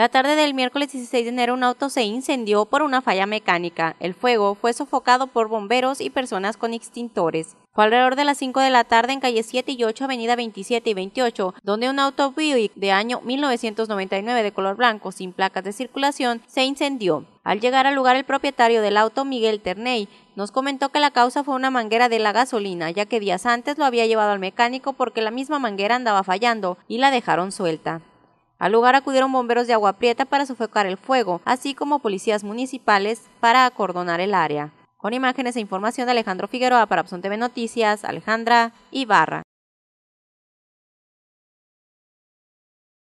La tarde del miércoles 16 de enero un auto se incendió por una falla mecánica. El fuego fue sofocado por bomberos y personas con extintores. Fue alrededor de las 5 de la tarde en calle 7 y 8, avenida 27 y 28, donde un auto Buick de año 1999 de color blanco sin placas de circulación se incendió. Al llegar al lugar el propietario del auto, Miguel Terney, nos comentó que la causa fue una manguera de la gasolina, ya que días antes lo había llevado al mecánico porque la misma manguera andaba fallando y la dejaron suelta. Al lugar acudieron bomberos de Agua Prieta para sofocar el fuego, así como policías municipales para acordonar el área. Con imágenes e información de Alejandro Figueroa para Abson TV Noticias, Alejandra Ibarra.